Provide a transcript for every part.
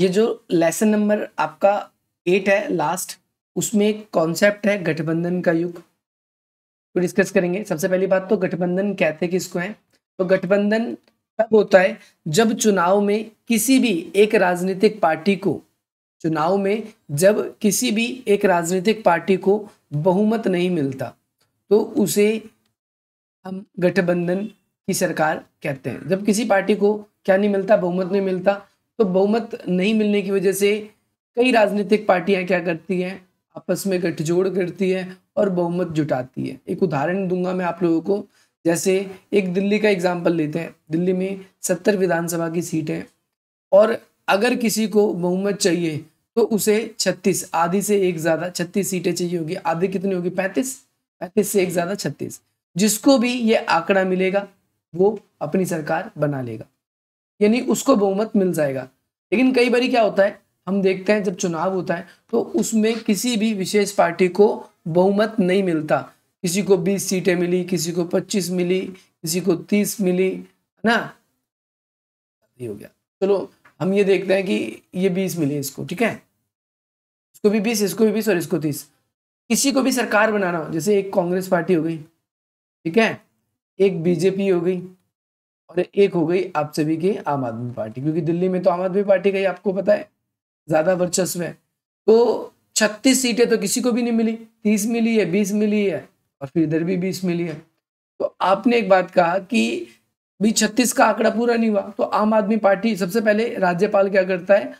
ये जो lesson number आपका एट है लास्ट उसमें एक कॉन्सेप्ट है गठबंधन का युग तो डिस्कस करेंगे सबसे पहली बात तो गठबंधन कहते किसको है तो गठबंधन तब होता है जब चुनाव में किसी भी एक राजनीतिक पार्टी को चुनाव में जब किसी भी एक राजनीतिक पार्टी को बहुमत नहीं मिलता तो उसे हम गठबंधन की सरकार कहते हैं जब किसी पार्टी को क्या नहीं मिलता बहुमत नहीं मिलता तो बहुमत नहीं मिलने की वजह से कई राजनीतिक पार्टियां क्या करती हैं आपस में गठजोड़ करती है और बहुमत जुटाती है एक उदाहरण दूंगा मैं आप लोगों को जैसे एक दिल्ली का एग्जाम्पल लेते हैं दिल्ली में सत्तर विधानसभा की सीट है और अगर किसी को बहुमत चाहिए तो उसे छत्तीस आधी से एक ज़्यादा छत्तीस सीटें चाहिए होगी आधी कितनी होगी पैंतीस पैंतीस से एक ज़्यादा छत्तीस जिसको भी ये आंकड़ा मिलेगा वो अपनी सरकार बना लेगा यानी उसको बहुमत मिल जाएगा लेकिन कई बार क्या होता है हम देखते हैं जब चुनाव होता है तो उसमें किसी भी विशेष पार्टी को बहुमत नहीं मिलता किसी को 20 सीटें मिली किसी को 25 मिली किसी को 30 मिली है ना ये हो गया चलो हम ये देखते हैं कि ये 20 मिली इसको ठीक है इसको भी 20 इसको भी 20 और इसको 30 किसी को भी सरकार बनाना हो जैसे एक कांग्रेस पार्टी हो गई ठीक है एक बीजेपी हो गई और एक हो गई आप सभी की आम आदमी पार्टी क्योंकि दिल्ली में तो आम आदमी पार्टी का ही आपको पता है ज्यादा वर्चस्व है तो छत्तीस सीटें तो किसी को भी नहीं मिली तीस मिली है बीस मिली है और फिर इधर भी बीस मिली है तो आपने एक बात कहा कि भी छत्तीस का आंकड़ा पूरा नहीं हुआ तो आम आदमी पार्टी सबसे पहले राज्यपाल क्या करता है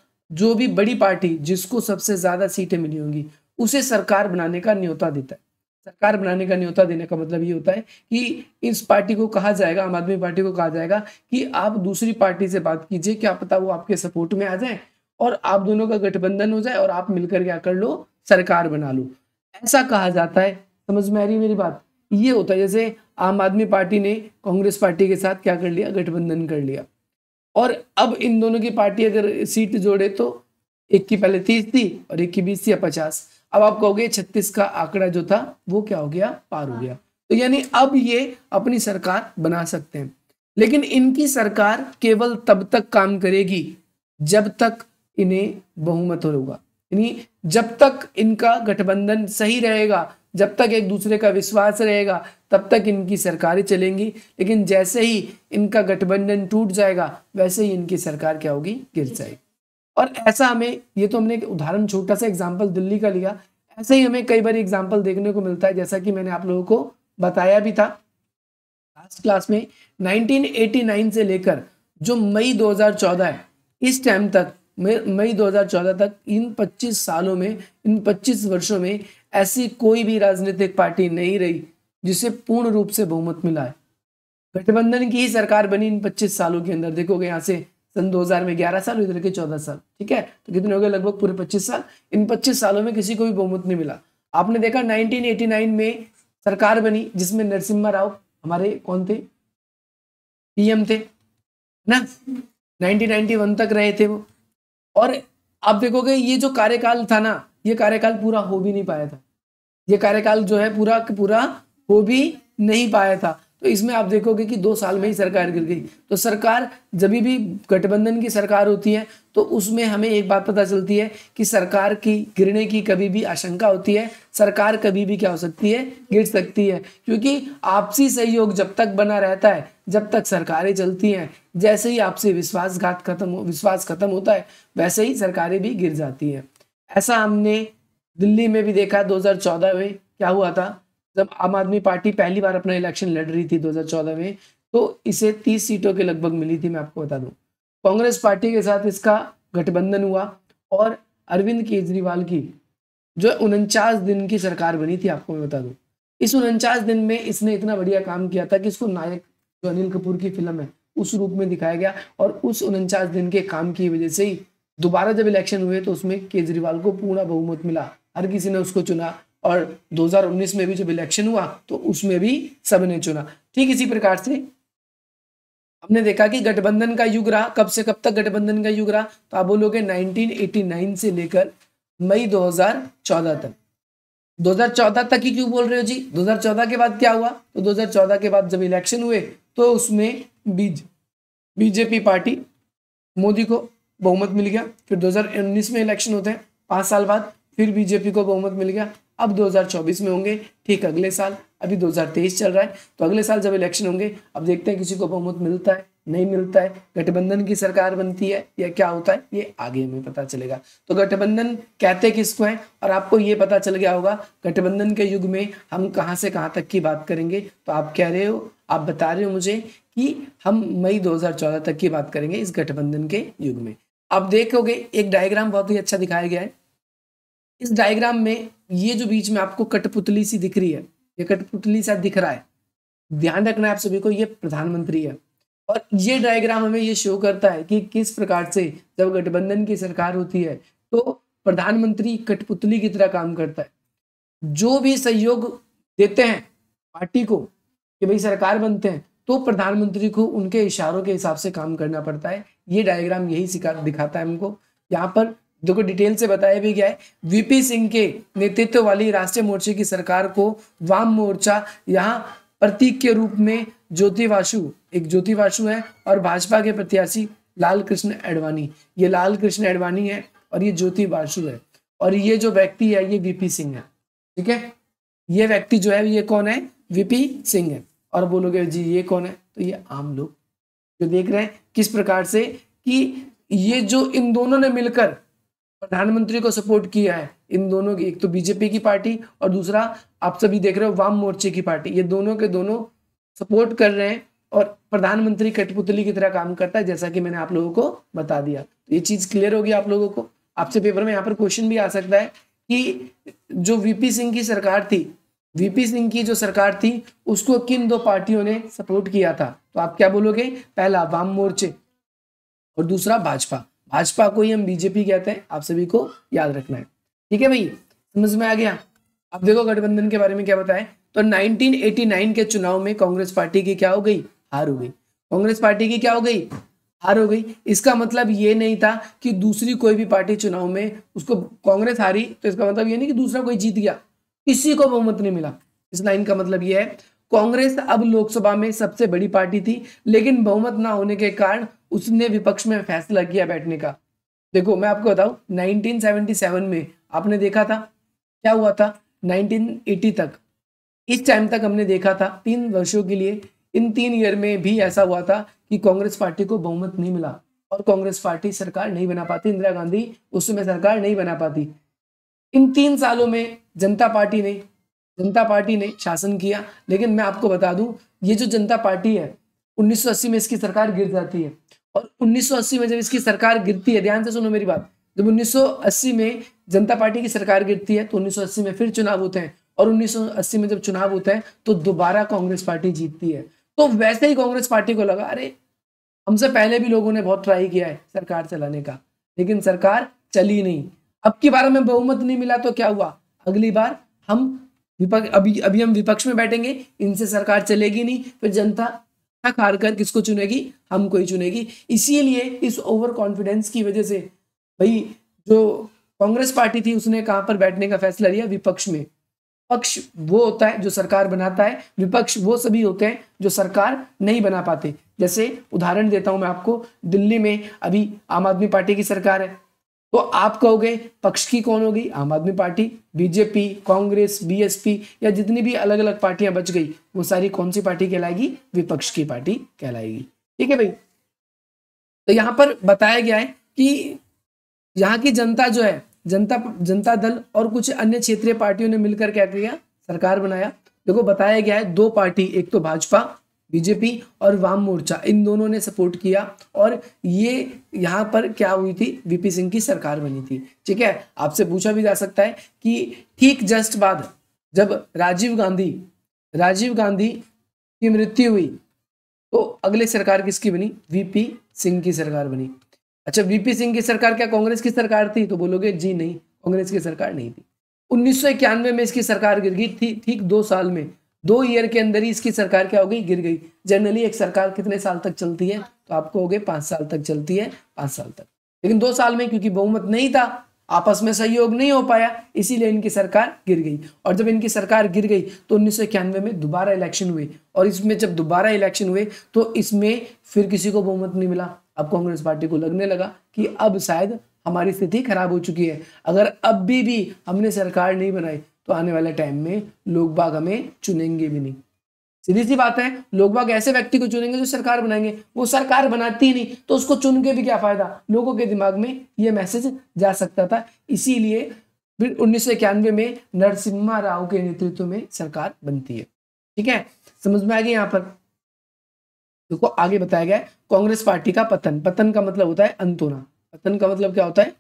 जो भी बड़ी पार्टी जिसको सबसे ज्यादा सीटें मिली होंगी उसे सरकार बनाने का न्योता देता है सरकार बनाने का न्योता देने का मतलब ये होता है कि इस पार्टी को कहा जाएगा आम आदमी पार्टी को कहा जाएगा कि आप दूसरी पार्टी से बात कीजिए क्या पता वो आपके सपोर्ट में आ जाए और आप दोनों का गठबंधन हो जाए और आप मिलकर क्या कर लो सरकार बना लो ऐसा कहा जाता है समझ में आ रही है मेरी बात ये होता है जैसे आम आदमी पार्टी ने कांग्रेस पार्टी के साथ क्या कर लिया गठबंधन कर लिया और अब इन दोनों की पार्टी अगर सीट जोड़े तो एक की पहले तीस थी और एक की बीस थी या पचास अब आप कहोगे छत्तीस का आंकड़ा जो था वो क्या हो गया पार हो हाँ। गया तो यानी अब ये अपनी सरकार बना सकते हैं लेकिन इनकी सरकार केवल तब तक काम करेगी जब तक इन्हें बहुमत होगा यानी जब तक इनका गठबंधन सही रहेगा जब तक एक दूसरे का विश्वास रहेगा तब तक इनकी सरकारें चलेंगी लेकिन जैसे ही इनका गठबंधन टूट जाएगा वैसे ही इनकी सरकार क्या होगी गिर जाएगी और ऐसा हमें ये तो हमने एक उदाहरण छोटा सा एग्जाम्पल दिल्ली का लिया ऐसे ही हमें कई बार एग्जाम्पल देखने को मिलता है जैसा कि मैंने आप लोगों को बताया भी था लास्ट क्लास में 1989 से लेकर जो मई 2014 है इस टाइम तक मई 2014 तक इन 25 सालों में इन 25 वर्षों में ऐसी कोई भी राजनीतिक पार्टी नहीं रही जिसे पूर्ण रूप से बहुमत मिला है गठबंधन की ही सरकार बनी इन 25 सालों के अंदर देखोगे यहाँ से सन 2000 में 11 साल इधर के 14 साल ठीक है तो कितने हो गए लगभग पूरे 25 साल इन 25 सालों में किसी को भी बहुमत नहीं मिला आपने देखा 1989 में सरकार बनी जिसमें नरसिम्हा राव हमारे कौन थे पीएम थे ना नाइनटीन तक रहे थे वो और आप देखोगे ये जो कार्यकाल था ना ये कार्यकाल पूरा हो भी नहीं पाया था ये कार्यकाल जो है पूरा पूरा हो भी नहीं पाया था तो इसमें आप देखोगे कि दो साल में ही सरकार गिर गई तो सरकार जब भी गठबंधन की सरकार होती है तो उसमें हमें एक बात पता चलती है कि सरकार की गिरने की कभी भी आशंका होती है सरकार कभी भी क्या हो सकती है गिर सकती है क्योंकि आपसी सहयोग जब तक बना रहता है जब तक सरकारें चलती हैं जैसे ही आपसे विश्वासघात खत्म हो विश्वास खत्म होता है वैसे ही सरकारें भी गिर जाती हैं ऐसा हमने दिल्ली में भी देखा दो में क्या हुआ था जब आम आदमी पार्टी पहली बार अपना इलेक्शन लड़ रही थी 2014 में तो इसे 30 सीटों के लगभग मिली थी मैं आपको बता दूं कांग्रेस पार्टी के साथ इसका गठबंधन हुआ और अरविंद केजरीवाल की जो उनचास दिन की सरकार बनी थी आपको मैं बता दूं इस उनचास दिन में इसने इतना बढ़िया काम किया था कि इसको नायक जो अनिल कपूर की फिल्म है उस रूप में दिखाया गया और उस उनचास दिन के काम की वजह से ही दोबारा जब इलेक्शन हुए तो उसमें केजरीवाल को पूरा बहुमत मिला हर किसी ने उसको चुना और 2019 में भी जब इलेक्शन हुआ तो उसमें भी सबने चुना ठीक इसी प्रकार से हमने देखा कि गठबंधन का युग रहा कब से कब तक गठबंधन का युग रहा तो आप बोलोगे 1989 से लेकर मई 2014 तक 2014 तक ही क्यों बोल रहे हो जी 2014 के बाद क्या हुआ तो 2014 के बाद जब इलेक्शन हुए तो उसमें बीज बीजेपी पार्टी मोदी को बहुमत मिल गया फिर 2019 में इलेक्शन होते हैं पांच साल बाद फिर बीजेपी को बहुमत मिल गया अब 2024 में होंगे ठीक अगले साल अभी 2023 चल रहा है तो अगले साल जब इलेक्शन होंगे अब देखते हैं किसी को बहुमत मिलता है नहीं मिलता है गठबंधन की सरकार बनती है या क्या होता है ये आगे हमें पता चलेगा तो गठबंधन कहते किसको है और आपको ये पता चल गया होगा गठबंधन के युग में हम कहाँ से कहाँ तक की बात करेंगे तो आप कह रहे हो आप बता रहे हो मुझे कि हम मई 2014 तक की बात करेंगे इस गठबंधन के युग में आप देखोगे एक डायग्राम बहुत ही अच्छा दिखाया गया है इस डायग्राम में ये जो बीच में आपको कटपुतली सी दिख रही है ये कटपुतली सा दिख रहा है ध्यान रखना है आप सभी को ये प्रधानमंत्री है और ये डायग्राम हमें ये शो करता है कि किस प्रकार से जब गठबंधन की सरकार होती है तो प्रधानमंत्री कठपुतली की तरह काम करता है जो भी सहयोग देते हैं पार्टी को कि भाई सरकार बनते हैं तो प्रधानमंत्री को उनके इशारों के हिसाब से काम करना पड़ता है ये डायग्राम यही सिखा दिखाता है हमको यहाँ पर देखो डिटेल से बताया भी गया है वीपी सिंह के नेतृत्व वाली राष्ट्रीय मोर्चे की सरकार को वाम मोर्चा यहाँ प्रतीक के रूप में ज्योति वासु एक ज्योति वासु है और भाजपा के प्रत्याशी लाल कृष्ण एडवाणी ये लाल कृष्ण एडवाणी है और ये ज्योति वासु है और ये जो व्यक्ति है ये वीपी सिंह है ठीक है ये व्यक्ति जो है ये कौन है वीपी सिंह है और बोलोगे जी ये कौन है तो ये आम लोग जो देख रहे हैं किस प्रकार से कि ये जो इन दोनों ने मिलकर प्रधानमंत्री को सपोर्ट किया है इन दोनों की एक तो बीजेपी की पार्टी और दूसरा आप सभी देख रहे हो वाम मोर्चे की पार्टी ये दोनों के दोनों सपोर्ट कर रहे हैं और प्रधानमंत्री कठपुतली की तरह काम करता है जैसा कि मैंने आप लोगों को बता दिया तो ये चीज क्लियर होगी आप लोगों को आपसे पेपर में यहाँ पर क्वेश्चन भी आ सकता है कि जो वीपी सिंह की सरकार थी वीपी सिंह की जो सरकार थी उसको किन दो पार्टियों ने सपोर्ट किया था तो आप क्या बोलोगे पहला वाम मोर्चे और दूसरा भाजपा भाजपा को ही हम बीजेपी कहते हैं आप सभी को याद रखना है ठीक है भाई समझ में आ गया अब देखो गठबंधन के बारे में क्या बताएं तो 1989 के चुनाव में कांग्रेस पार्टी की क्या हो गई हार हो गई कांग्रेस पार्टी की क्या हो गई हार हो गई इसका मतलब ये नहीं था कि दूसरी कोई भी पार्टी चुनाव में उसको कांग्रेस हारी तो इसका मतलब ये नहीं कि दूसरा कोई जीत गया किसी को बहुमत नहीं मिला इस लाइन का मतलब ये है कांग्रेस अब लोकसभा में सबसे बड़ी पार्टी थी लेकिन बहुमत ना होने के कारण उसने विपक्ष में फैसला किया बैठने का देखो मैं आपको बताऊं 1977 में आपने देखा था क्या हुआ था 1980 तक इस टाइम तक हमने देखा था तीन वर्षों के लिए इन तीन ईयर में भी ऐसा हुआ था कि कांग्रेस पार्टी को बहुमत नहीं मिला और कांग्रेस पार्टी सरकार नहीं बना पाती इंदिरा गांधी उस समय सरकार नहीं बना पाती इन तीन सालों में जनता पार्टी ने जनता पार्टी ने शासन किया लेकिन मैं आपको बता दूं ये जो जनता पार्टी है 1980 में इसकी सरकार गिर जाती है और 1980 में जब इसकी सरकार गिरती है ध्यान से सुनो मेरी बात जब 1980 में जनता पार्टी की सरकार गिरती है तो 1980 में फिर चुनाव होते हैं और 1980 में जब चुनाव होता है तो दोबारा कांग्रेस पार्टी जीतती है तो वैसे ही कांग्रेस पार्टी को लगा अरे हमसे पहले भी लोगों ने बहुत ट्राई किया है सरकार चलाने का लेकिन सरकार चली नहीं अब की बार में बहुमत नहीं मिला तो क्या हुआ अगली बार हम विपक्ष अभी अभी हम विपक्ष में बैठेंगे इनसे सरकार चलेगी नहीं फिर जनता हार कर किसको चुनेगी हमको ही चुनेगी इसीलिए इस ओवर कॉन्फिडेंस की वजह से भाई जो कांग्रेस पार्टी थी उसने कहाँ पर बैठने का फैसला लिया विपक्ष में पक्ष वो होता है जो सरकार बनाता है विपक्ष वो सभी होते हैं जो सरकार नहीं बना पाते जैसे उदाहरण देता हूं मैं आपको दिल्ली में अभी आम आदमी पार्टी की सरकार है तो आप कहोगे पक्ष की कौन होगी आम आदमी पार्टी बीजेपी कांग्रेस बीएसपी या जितनी भी अलग अलग पार्टियां बच गई वो सारी कौन सी पार्टी कहलाएगी विपक्ष की पार्टी कहलाएगी ठीक है भाई तो यहाँ पर बताया गया है कि यहाँ की जनता जो है जनता जनता दल और कुछ अन्य क्षेत्रीय पार्टियों ने मिलकर क्या किया सरकार बनाया देखो बताया गया है दो पार्टी एक तो भाजपा बीजेपी और वाम मोर्चा इन दोनों ने सपोर्ट किया और ये यहाँ पर क्या हुई थी वीपी सिंह की सरकार बनी थी ठीक है आपसे पूछा भी जा सकता है कि ठीक जस्ट बाद जब राजीव गांधी राजीव गांधी की मृत्यु हुई तो अगले सरकार किसकी बनी वीपी सिंह की सरकार बनी अच्छा वीपी सिंह की सरकार क्या कांग्रेस की सरकार थी तो बोलोगे जी नहीं कांग्रेस की सरकार नहीं थी उन्नीस में इसकी सरकार गिर गई थी ठीक दो साल में दो ईयर के अंदर ही इसकी सरकार क्या हो गई गिर गई जनरली एक सरकार कितने साल तक चलती है तो आपको हो गए पांच साल तक चलती है पांच साल तक लेकिन दो साल में क्योंकि बहुमत नहीं था आपस में सहयोग नहीं हो पाया इसीलिए इनकी सरकार गिर गई और जब इनकी सरकार गिर गई तो उन्नीस में दोबारा इलेक्शन हुए और इसमें जब दोबारा इलेक्शन हुए तो इसमें फिर किसी को बहुमत नहीं मिला अब कांग्रेस पार्टी को लगने लगा कि अब शायद हमारी स्थिति खराब हो चुकी है अगर अब भी, भी हमने सरकार नहीं बनाई तो आने वाले टाइम में लोग बाग हमें चुनेंगे भी नहीं सीधी सी बात है लोग बाग ऐसे व्यक्ति को चुनेंगे जो सरकार बनाएंगे वो सरकार बनाती नहीं तो उसको चुन के भी क्या फायदा लोगों के दिमाग में ये मैसेज जा सकता था इसीलिए फिर उन्नीस में नरसिम्हा राव के नेतृत्व में सरकार बनती है ठीक है समझ में आ गई यहाँ पर देखो आगे बताया गया है कांग्रेस पार्टी का पतन पतन का मतलब होता है अंत होना पतन का मतलब क्या होता है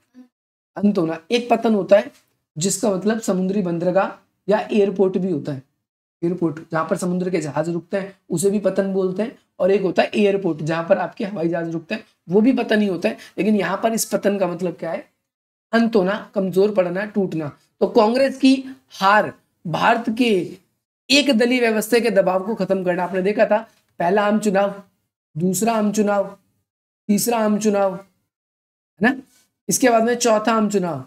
अंत होना एक पतन होता है जिसका मतलब समुद्री बंदरगाह या एयरपोर्ट भी होता है एयरपोर्ट जहाँ पर समुद्र के जहाज रुकते हैं उसे भी पतन बोलते हैं और एक होता है एयरपोर्ट जहाँ पर आपके हवाई जहाज रुकते हैं वो भी पतन ही होता है लेकिन यहाँ पर इस पतन का मतलब क्या है अंत होना कमजोर पड़ना टूटना तो कांग्रेस की हार भारत के एक दलीय व्यवस्था के दबाव को खत्म करना आपने देखा था पहला आम चुनाव दूसरा आम चुनाव तीसरा आम चुनाव है ना इसके बाद में चौथा आम चुनाव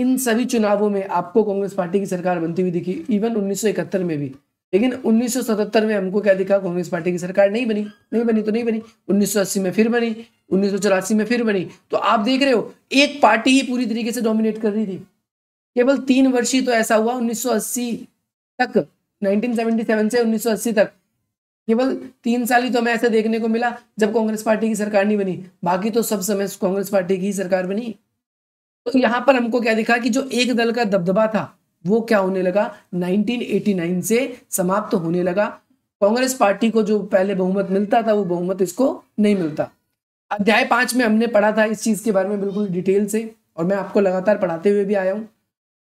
इन सभी चुनावों में आपको कांग्रेस पार्टी की सरकार बनती हुई दिखी इवन 1971 में भी लेकिन 1977 में हमको क्या दिखा कांग्रेस पार्टी की सरकार नहीं बनी नहीं बनी तो नहीं बनी 1980 में फिर बनी उन्नीस में फिर बनी तो आप देख रहे हो एक पार्टी ही पूरी तरीके से डोमिनेट कर रही थी केवल तीन वर्ष ही तो ऐसा हुआ 1980 तक 1977 से 1980 तक केवल तीन साल ही तो हमें ऐसा देखने को मिला जब कांग्रेस पार्टी की सरकार नहीं बनी बाकी तो सब समय कांग्रेस पार्टी की सरकार बनी तो यहां पर हमको क्या दिखा कि जो एक दल का दबदबा था वो क्या होने लगा 1989 से समाप्त होने लगा कांग्रेस पार्टी को जो पहले बहुमत मिलता था वो बहुमत इसको नहीं मिलता अध्याय पांच में हमने पढ़ा था इस चीज़ के बारे में बिल्कुल डिटेल से और मैं आपको लगातार पढ़ाते हुए भी आया हूँ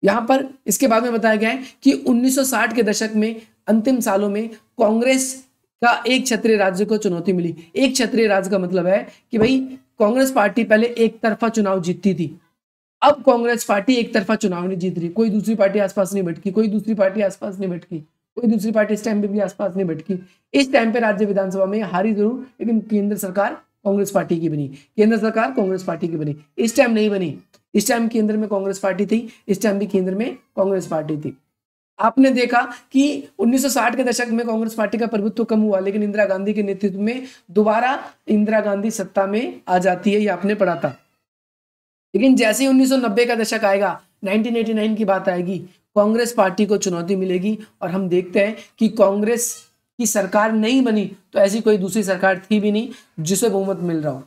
यहाँ पर इसके बाद में बताया गया है कि 1960 के दशक में अंतिम सालों में कांग्रेस का एक क्षत्रिय राज्य को चुनौती मिली एक क्षत्रिय राज्य का मतलब है कि भाई कांग्रेस पार्टी पहले एक तरफा चुनाव जीतती थी अब कांग्रेस पार्टी एक तरफा चुनाव नहीं जीत रही कोई दूसरी पार्टी आसपास नहीं भटकी कोई दूसरी पार्टी आसपास नहीं भटकी कोई दूसरी पार्टी इस टाइम पे भी आसपास नहीं भटकी इस टाइम पे राज्य विधानसभा में हारी जरूर लेकिन केंद्र सरकार कांग्रेस पार्टी की बनी केंद्र सरकार कांग्रेस पार्टी की बनी इस टाइम नहीं बनी इस टाइम केंद्र में कांग्रेस पार्टी थी इस टाइम भी केंद्र में कांग्रेस पार्टी थी आपने देखा कि 1960 के दशक में कांग्रेस पार्टी का प्रभुत्व कम हुआ लेकिन इंदिरा गांधी के नेतृत्व में दोबारा इंदिरा गांधी सत्ता में आ जाती है ये आपने पढ़ा था लेकिन जैसे ही 1990 का दशक आएगा 1989 की बात आएगी कांग्रेस पार्टी को चुनौती मिलेगी और हम देखते हैं कि कांग्रेस की सरकार नहीं बनी तो ऐसी कोई दूसरी सरकार थी भी नहीं जिसे बहुमत मिल रहा हो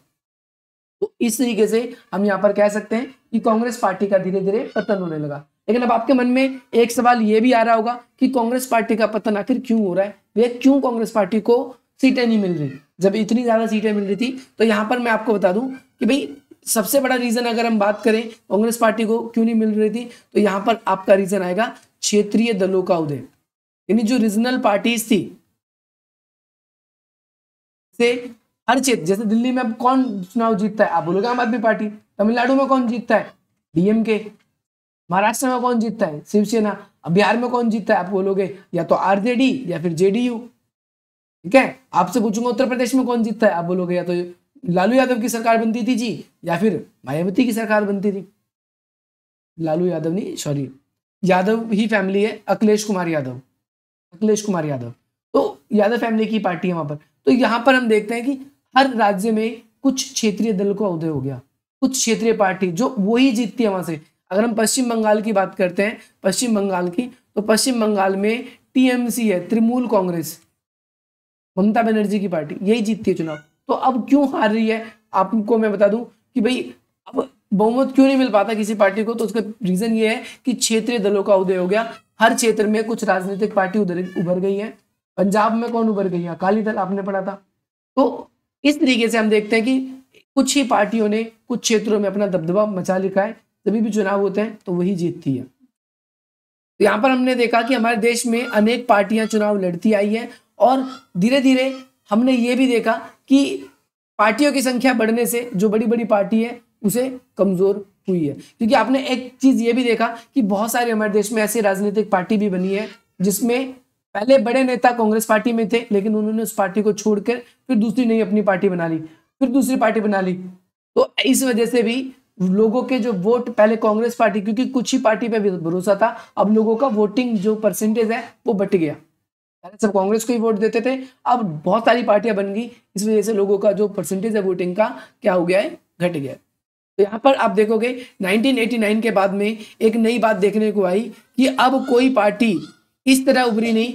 तो इस तरीके से हम यहाँ पर कह सकते हैं कि कांग्रेस पार्टी का धीरे धीरे पतन होने लगा लेकिन अब आपके मन में एक सवाल ये भी आ रहा होगा कि कांग्रेस पार्टी का पतन आखिर क्यों हो रहा है वे क्यों कांग्रेस पार्टी को सीटें नहीं मिल रही जब इतनी ज्यादा सीटें मिल रही थी तो यहाँ पर मैं आपको बता दूं कि भाई सबसे बड़ा रीजन अगर हम बात करें कांग्रेस पार्टी को क्यों नहीं मिल रही थी तो यहां पर आपका रीजन आएगा क्षेत्रीय दलों का उदय यानी जो रीजनल पार्टीज थी से हर क्षेत्र जैसे दिल्ली में अब कौन चुनाव जीतता है आप बोलोगे आम आदमी पार्टी तमिलनाडु में कौन जीतता है डीएमके महाराष्ट्र में कौन जीतता है शिवसेना अब बिहार में कौन जीतता है आप बोलोगे या तो आरजेडी या फिर जेडीयू ठीक है आपसे पूछूंगा उत्तर प्रदेश में कौन जीतता है आप बोलोगे या तो लालू यादव की सरकार बनती थी जी या फिर मायावती की सरकार बनती थी लालू यादव नहीं सॉरी यादव ही फैमिली है अखिलेश कुमार यादव अखिलेश कुमार यादव तो यादव फैमिली की पार्टी है वहां पर तो यहां पर हम देखते हैं कि हर राज्य में कुछ क्षेत्रीय दल को उदय हो गया कुछ क्षेत्रीय पार्टी जो वही जीतती है वहां से अगर हम पश्चिम बंगाल की बात करते हैं पश्चिम बंगाल की तो पश्चिम बंगाल में टीएमसी है तृणमूल कांग्रेस ममता बनर्जी की पार्टी यही जीतती है चुनाव तो अब क्यों हार रही है आपको मैं बता दूं कि भाई अब बहुमत क्यों नहीं मिल पाता किसी पार्टी को तो उसका रीजन ये है कि क्षेत्रीय दलों का उदय हो गया हर क्षेत्र में कुछ राजनीतिक पार्टी उधर उभर गई है पंजाब में कौन उभर गई है अकाली दल आपने पढ़ा था तो इस तरीके से हम देखते हैं कि कुछ ही पार्टियों ने कुछ क्षेत्रों में अपना दबदबा मचा लिखा है तभी भी चुनाव होते हैं तो वही जीतती है तो यहाँ पर हमने देखा कि हमारे देश में अनेक पार्टियां चुनाव लड़ती आई हैं और धीरे धीरे हमने ये भी देखा कि पार्टियों की संख्या बढ़ने से जो बड़ी बड़ी पार्टी है उसे कमजोर हुई है क्योंकि आपने एक चीज ये भी देखा कि बहुत सारे हमारे देश में ऐसी राजनीतिक पार्टी भी बनी है जिसमें पहले बड़े नेता कांग्रेस पार्टी में थे लेकिन उन्होंने उस पार्टी को छोड़कर फिर दूसरी नई अपनी पार्टी बना ली फिर दूसरी पार्टी बना ली तो इस वजह से भी लोगों के जो वोट पहले कांग्रेस पार्टी क्योंकि कुछ ही पार्टी पे भरोसा था अब लोगों का वोटिंग जो परसेंटेज है वो बट गया पहले सब कांग्रेस को ही वोट देते थे अब बहुत सारी पार्टियां बन गई इस वजह से लोगों का जो परसेंटेज है वोटिंग का क्या हो गया है घट गया तो यहाँ पर आप देखोगे 1989 के बाद में एक नई बात देखने को आई कि अब कोई पार्टी इस तरह उभरी नहीं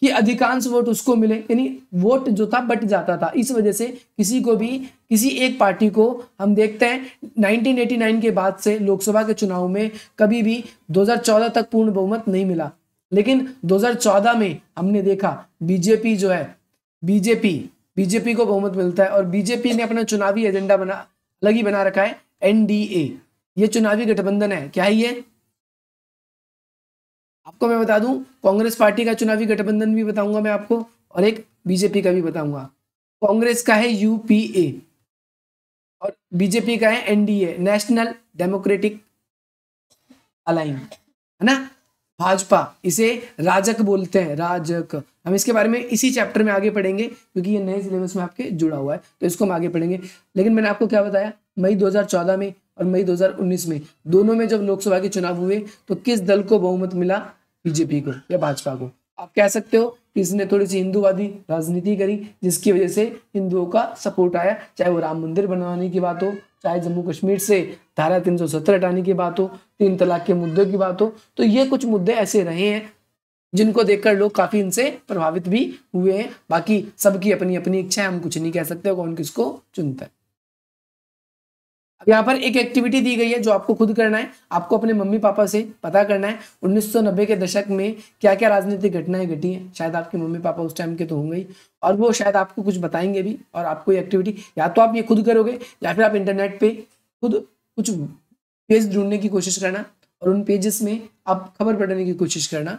कि अधिकांश वोट उसको मिले यानी वोट जो था बट जाता था इस वजह से किसी को भी किसी एक पार्टी को हम देखते हैं 1989 के बाद से लोकसभा के चुनाव में कभी भी 2014 तक पूर्ण बहुमत नहीं मिला लेकिन 2014 में हमने देखा बीजेपी जो है बीजेपी बीजेपी को बहुमत मिलता है और बीजेपी ने अपना चुनावी एजेंडा बना अलग ही बना रखा है एनडीए ये चुनावी गठबंधन है क्या है आपको मैं बता दूं कांग्रेस पार्टी का चुनावी गठबंधन भी बताऊंगा मैं आपको और एक बीजेपी का भी बताऊंगा कांग्रेस का है यूपीए और बीजेपी का है एनडीए नेशनल डेमोक्रेटिक अलाइन है ना भाजपा इसे राजक बोलते हैं राजक हम इसके बारे में इसी चैप्टर में आगे पढ़ेंगे क्योंकि ये नए सिलेबस में आपके जुड़ा हुआ है तो इसको हम आगे पढ़ेंगे लेकिन मैंने आपको क्या बताया मई 2014 में और मई 2019 में दोनों में जब लोकसभा के चुनाव हुए तो किस दल को बहुमत मिला बीजेपी को या भाजपा को आप कह सकते हो कि इसने थोड़ी सी हिंदूवादी राजनीति करी जिसकी वजह से हिंदुओं का सपोर्ट आया चाहे वो राम मंदिर बनवाने की बात हो चाहे जम्मू कश्मीर से धारा तीन हटाने की बात हो तीन तलाक के मुद्दों की बात हो तो ये कुछ मुद्दे ऐसे रहे हैं जिनको देखकर लोग काफी इनसे प्रभावित भी हुए हैं बाकी सबकी अपनी अपनी इच्छा है हम कुछ नहीं कह सकते कौन किसको चुनता है अब यहाँ पर एक एक्टिविटी दी गई है जो आपको खुद करना है आपको अपने मम्मी पापा से पता करना है 1990 के दशक में क्या क्या राजनीतिक घटनाएं घटी हैं शायद आपके मम्मी पापा उस टाइम के तो होंगे ही और वो शायद आपको कुछ बताएंगे भी और आपको ये एक्टिविटी या तो आप ये खुद करोगे या फिर आप इंटरनेट पर खुद कुछ पेज ढूंढने की कोशिश करना और उन पेजेस में आप खबर पढ़ने की कोशिश करना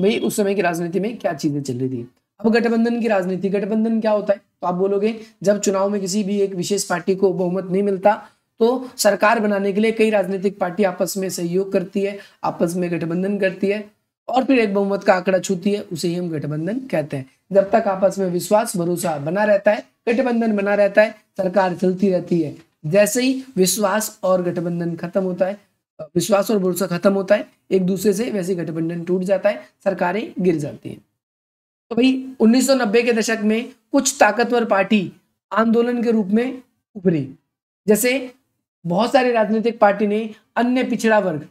भाई उस समय की राजनीति में क्या चीज़ें चल रही थी अब गठबंधन की राजनीति गठबंधन क्या होता है तो आप बोलोगे जब चुनाव में किसी भी एक विशेष पार्टी को बहुमत नहीं मिलता तो सरकार बनाने के लिए कई राजनीतिक पार्टी आपस में सहयोग करती है आपस में गठबंधन करती है और फिर एक बहुमत का आंकड़ा छूती है उसे ही हम गठबंधन कहते हैं जब तक आपस में विश्वास भरोसा बना रहता है गठबंधन बना रहता है सरकार चलती रहती है जैसे ही विश्वास और गठबंधन खत्म होता है विश्वास और भरोसा खत्म होता है एक दूसरे से वैसे गठबंधन टूट जाता है सरकारें गिर जाती हैं तो भाई 1990 के दशक में कुछ ताकतवर पार्टी आंदोलन के रूप में उभरी जैसे बहुत सारी राजनीतिक पार्टी ने अन्य पिछड़ा वर्ग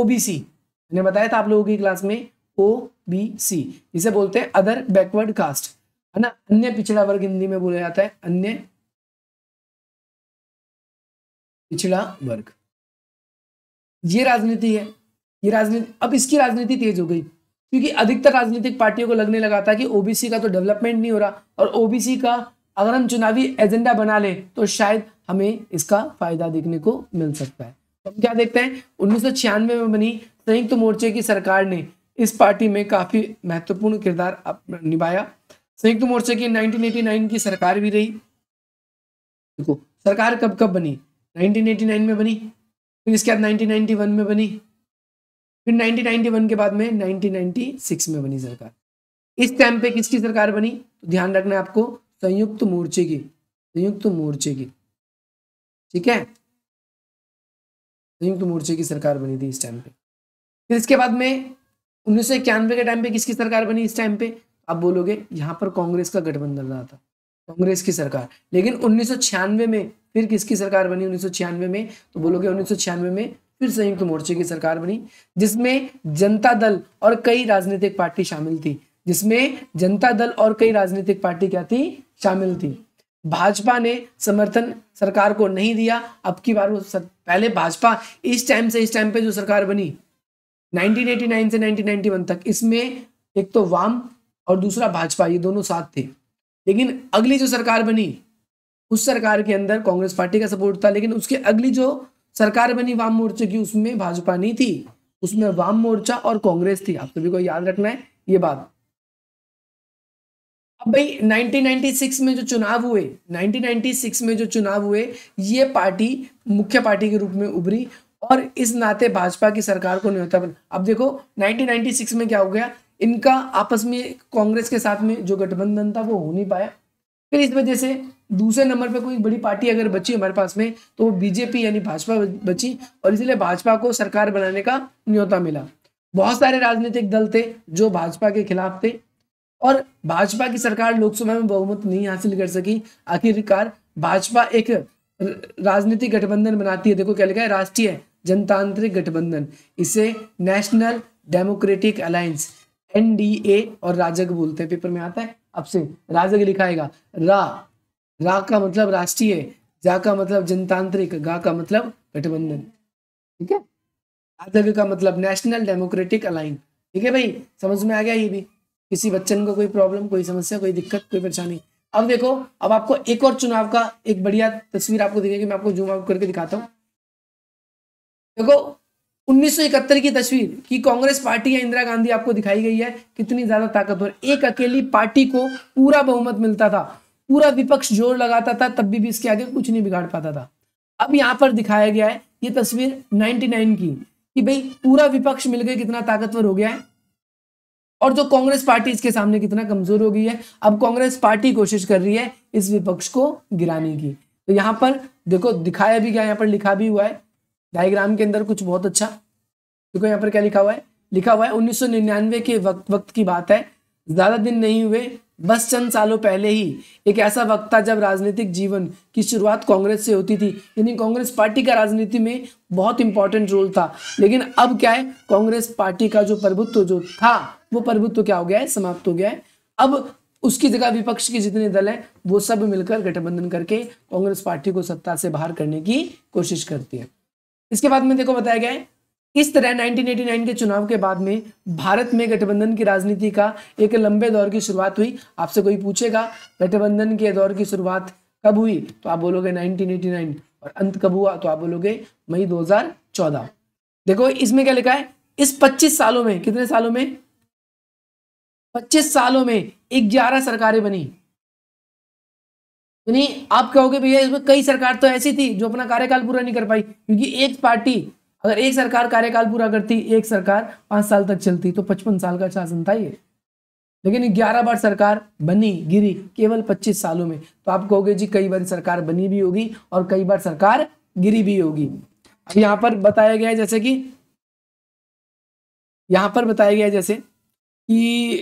ओबीसी मैंने बताया था आप लोगों की क्लास में ओ बी सी जिसे बोलते हैं अदर बैकवर्ड कास्ट है ना अन्य पिछड़ा वर्ग हिंदी में बोला जाता है अन्य पिछड़ा वर्ग ये राजनीति है ये राजनीति अब इसकी राजनीति तेज हो गई क्योंकि अधिकतर राजनीतिक पार्टियों को लगने लगा था कि ओबीसी का तो डेवलपमेंट नहीं हो रहा और ओबीसी का अगर हम चुनावी एजेंडा बना ले तो शायद हमें इसका फायदा देखने को मिल सकता है हम क्या देखते हैं उन्नीस में बनी संयुक्त तो मोर्चे की सरकार ने इस पार्टी में काफी महत्वपूर्ण किरदार निभाया संयुक्त तो मोर्चे की 1989 की सरकार भी रही देखो सरकार कब कब बनी 1989 में बनी फिर इसके बाद 1991 में बनी फिर 1991 के बाद में 1996 में बनी सरकार इस टाइम पे किसकी सरकार बनी तो ध्यान रखना आपको संयुक्त मोर्चे की संयुक्त मोर्चे की ठीक है संयुक्त मोर्चे की सरकार बनी थी इस टाइम पे फिर इसके बाद में उन्नीस के टाइम पे किसकी सरकार बनी इस टाइम पे आप बोलोगे यहाँ पर कांग्रेस का गठबंधन रहा था कांग्रेस की सरकार लेकिन उन्नीस में फिर किसकी सरकार बनी उन्नीस में तो बोलोगे उन्नीस में फिर संयुक्त मोर्चे की सरकार बनी जिसमें जनता दल और कई राजनीतिक पार्टी शामिल थी जिसमें जनता दल और कई राजनीतिक पार्टी क्या थी शामिल थी भाजपा ने समर्थन सरकार को नहीं दिया अब की बार वो सर, पहले भाजपा इस टाइम से इस टाइम पे जो सरकार बनी 1989 से 1991 तक इसमें एक तो वाम और दूसरा भाजपा ये दोनों साथ थे लेकिन अगली जो सरकार बनी उस सरकार के अंदर कांग्रेस पार्टी का सपोर्ट था लेकिन उसके अगली जो सरकार बनी वाम मोर्चे की उसमें भाजपा नहीं थी उसमें वाम मोर्चा और कांग्रेस थी आप सभी तो को याद रखना है ये बात अब भाई 1996 में जो चुनाव हुए 1996 में जो चुनाव हुए ये पार्टी मुख्य पार्टी के रूप में उभरी और इस नाते भाजपा की सरकार को न्योता बना अब देखो 1996 में क्या हो गया इनका आपस में कांग्रेस के साथ में जो गठबंधन था वो हो नहीं पाया फिर इस वजह से दूसरे नंबर पे कोई बड़ी पार्टी अगर बची हमारे पास में तो वो बीजेपी यानी भाजपा बची और इसीलिए भाजपा को सरकार बनाने का न्योता मिला बहुत सारे राजनीतिक दल थे जो भाजपा के खिलाफ थे और भाजपा की सरकार लोकसभा में बहुमत नहीं हासिल कर सकी आखिरकार भाजपा एक राजनीतिक गठबंधन बनाती है देखो क्या लिखा है राष्ट्रीय जनतांत्रिक गठबंधन इसे नेशनल डेमोक्रेटिक अलायंस एनडीए और राजग बोलते हैं पेपर में आता है अब से राजग लिखाएगा रा रा का मतलब राष्ट्रीय जा का मतलब जनतांत्रिक गा का मतलब गठबंधन ठीक है आदर्ग का मतलब नेशनल डेमोक्रेटिक अलाइन ठीक है भाई समझ में आ गया ये भी किसी बच्चन को कोई प्रॉब्लम कोई समस्या कोई दिक्कत कोई परेशानी अब देखो अब आपको एक और चुनाव का एक बढ़िया तस्वीर आपको दिखेगी मैं आपको जूम आउट करके दिखाता हूँ देखो 1971 की तस्वीर की कांग्रेस पार्टी या इंदिरा गांधी आपको दिखाई गई है कितनी ज्यादा ताकतवर एक अकेली पार्टी को पूरा बहुमत मिलता था पूरा विपक्ष जोर लगाता था तब भी, भी इसके आगे कुछ नहीं बिगाड़ पाता था अब यहाँ पर दिखाया गया है ये तस्वीर 99 की कि भाई पूरा विपक्ष मिलकर कितना ताकतवर हो गया है और जो कांग्रेस पार्टी इसके सामने कितना कमजोर हो गई है अब कांग्रेस पार्टी कोशिश कर रही है इस विपक्ष को गिराने की तो यहां पर देखो दिखाया भी गया यहाँ पर लिखा भी हुआ है डायग्राम के अंदर कुछ बहुत अच्छा देखो यहाँ पर क्या लिखा हुआ है लिखा हुआ है 1999 के वक्त वक्त की बात है ज्यादा दिन नहीं हुए बस चंद सालों पहले ही एक ऐसा वक्त था जब राजनीतिक जीवन की शुरुआत कांग्रेस से होती थी यानी कांग्रेस पार्टी का राजनीति में बहुत इंपॉर्टेंट रोल था लेकिन अब क्या है कांग्रेस पार्टी का जो प्रभुत्व जो था वो प्रभुत्व क्या हो गया है समाप्त हो गया है अब उसकी जगह विपक्ष के जितने दल हैं वो सब मिलकर गठबंधन करके कांग्रेस पार्टी को सत्ता से बाहर करने की कोशिश करती है इसके बाद में देखो बताया गया है इस तरह 1989 के चुनाव के बाद में भारत में गठबंधन की राजनीति का एक लंबे दौर की शुरुआत हुई आपसे कोई पूछेगा गठबंधन के दौर की शुरुआत कब हुई तो आप बोलोगे 1989 और अंत कब हुआ तो आप बोलोगे मई 2014 देखो इसमें क्या लिखा है इस 25 सालों में कितने सालों में 25 सालों में 11 सरकारें बनी यानी आप कहोगे भैया इसमें कई सरकार तो ऐसी थी जो अपना कार्यकाल पूरा नहीं कर पाई क्योंकि एक पार्टी अगर एक सरकार कार्यकाल पूरा करती एक सरकार पांच साल तक चलती तो पचपन साल का शासन था ये लेकिन ग्यारह बार सरकार बनी गिरी केवल पच्चीस सालों में तो आप कहोगे जी कई बार सरकार बनी भी होगी और कई बार सरकार गिरी भी होगी यहां यहाँ पर बताया गया है जैसे कि यहां पर बताया गया है जैसे कि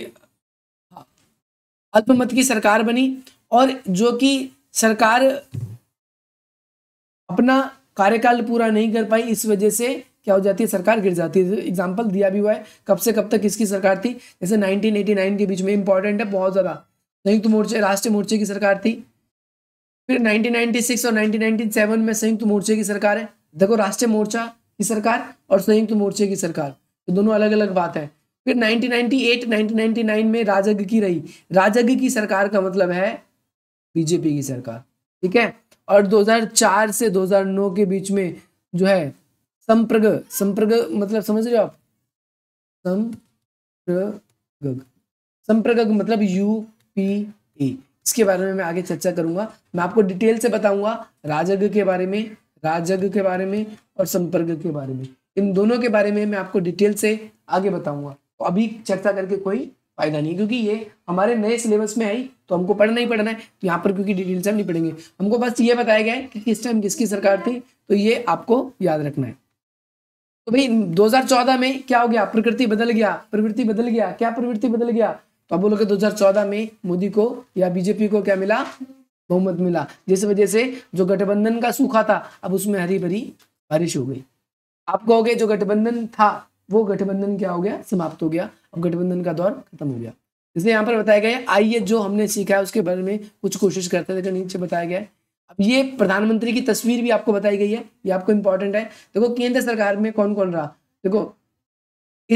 अल्पमत की सरकार बनी और जो कि सरकार अपना कार्यकाल पूरा नहीं कर पाई इस वजह से क्या हो जाती है सरकार गिर जाती है एग्जाम्पल दिया भी हुआ है कब से कब तक किसकी सरकार थी जैसे 1989 के बीच में इंपॉर्टेंट है बहुत ज़्यादा संयुक्त मोर्चे राष्ट्रीय मोर्चे की सरकार थी फिर 1996 और 1997 में संयुक्त मोर्चे की सरकार है देखो राष्ट्रीय मोर्चा की सरकार और संयुक्त मोर्चे की सरकार तो दोनों अलग अलग बात है फिर 1998 1999 में राजग की रही राजग की सरकार का मतलब है बीजेपी की सरकार ठीक है और 2004 से 2009 के बीच में जो है संप्रग संप्रग मतलब समझ रहे हो आप संप्रग संप्रग मतलब यू पी ए इसके बारे में मैं आगे चर्चा करूंगा मैं आपको डिटेल से बताऊंगा राजग के बारे में राजग के बारे में और संपर्क के बारे में इन दोनों के बारे में मैं आपको डिटेल से आगे बताऊंगा तो अभी चर्चा करके कोई फायदा नहीं क्योंकि ये हमारे नए सिलेबस में आई तो हमको पढ़ना ही पढ़ना है तो यहाँ पर क्योंकि डिटेल्स हम नहीं पढ़ेंगे हमको बस ये बताया गया है कि किस टाइम किसकी सरकार थी तो ये आपको याद रखना है तो भाई 2014 में क्या हो गया प्रकृति बदल गया प्रवृत्ति बदल गया क्या प्रवृत्ति बदल गया तो आप बोलोगे 2014 में मोदी को या बीजेपी को क्या मिला बहुमत मिला जिस वजह से जो गठबंधन का सूखा था अब उसमें हरी भरी बारिश हो गई आप कहोगे जो गठबंधन था वो गठबंधन क्या हो गया समाप्त हो गया अब गठबंधन का दौर खत्म हो गया इसलिए यहाँ पर बताया गया है आइए जो हमने सीखा है उसके बारे में कुछ कोशिश करते थे नीचे बताया गया अब ये प्रधानमंत्री की तस्वीर भी आपको बताई गई है ये आपको इंपॉर्टेंट है देखो केंद्र सरकार में कौन कौन रहा देखो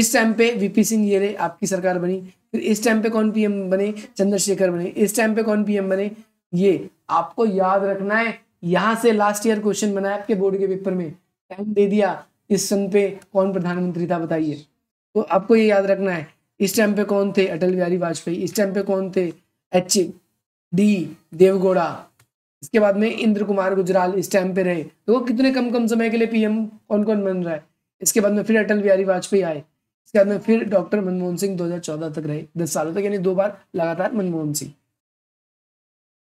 इस टाइम पे वीपी सिंह ये रहे आपकी सरकार बनी फिर इस टाइम पे कौन पीएम बने चंद्रशेखर बने इस टाइम पे कौन पीएम बने ये आपको याद रखना है यहां से लास्ट ईयर क्वेश्चन बनाया आपके बोर्ड के पेपर में टाइम दे दिया इस सन पे कौन प्रधानमंत्री था बताइए तो आपको ये याद रखना है इस टाइम पे कौन थे अटल बिहारी वाजपेयी इस टाइम पे कौन थे एच डी देवगौड़ा इसके बाद में इंद्र कुमार गुजराल इस टाइम पे रहे तो कितने कम कम समय के लिए पीएम कौन कौन बन रहा है इसके बाद में फिर अटल बिहारी वाजपेयी आए इसके बाद में फिर डॉक्टर मनमोहन सिंह दो तक रहे दस सालों तक यानी दो बार लगातार मनमोहन सिंह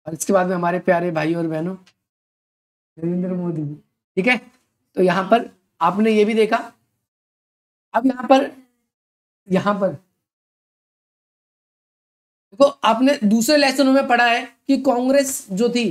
और इसके बाद में हमारे प्यारे भाई और बहनों नरेंद्र मोदी ठीक है तो यहाँ पर आपने ये भी देखा अब यहां पर यहां पर देखो आपने दूसरे लेसन में पढ़ा है कि कांग्रेस जो थी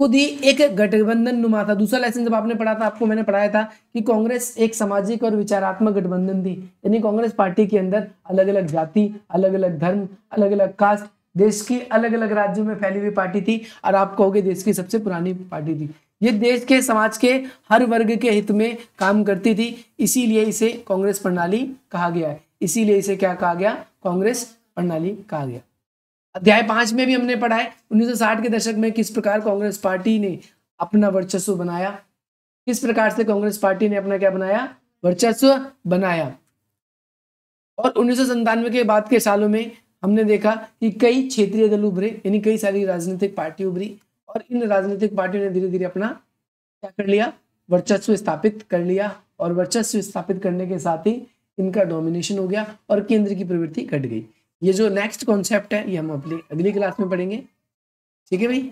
खुद ही एक गठबंधन नुमा था दूसरा लेसन जब आपने पढ़ा था आपको मैंने पढ़ाया था कि कांग्रेस एक सामाजिक और विचारात्मक गठबंधन थी यानी कांग्रेस पार्टी के अंदर अलग अलग जाति अलग अलग धर्म अलग अलग कास्ट देश की अलग अलग राज्यों में फैली हुई पार्टी थी और आप कहोगे देश की सबसे पुरानी पार्टी थी ये देश के समाज के हर वर्ग के हित में काम करती थी इसीलिए इसे कांग्रेस प्रणाली कहा गया है इसीलिए इसे क्या कहा गया कांग्रेस प्रणाली कहा गया अध्याय पांच में भी हमने पढ़ा है 1960 के दशक में किस प्रकार कांग्रेस पार्टी ने अपना वर्चस्व बनाया किस प्रकार से कांग्रेस पार्टी ने अपना क्या बनाया वर्चस्व बनाया और उन्नीस के बाद के सालों में हमने देखा कि कई क्षेत्रीय दल उभरे यानी कई सारी राजनीतिक पार्टी उभरी और इन राजनीतिक पार्टियों ने धीरे धीरे अपना क्या कर लिया वर्चस्व स्थापित कर लिया और वर्चस्व स्थापित करने के साथ ही इनका डोमिनेशन हो गया और केंद्र की प्रवृत्ति घट गई ये जो नेक्स्ट कॉन्सेप्ट है ये हम अपनी अगली क्लास में पढ़ेंगे ठीक है भाई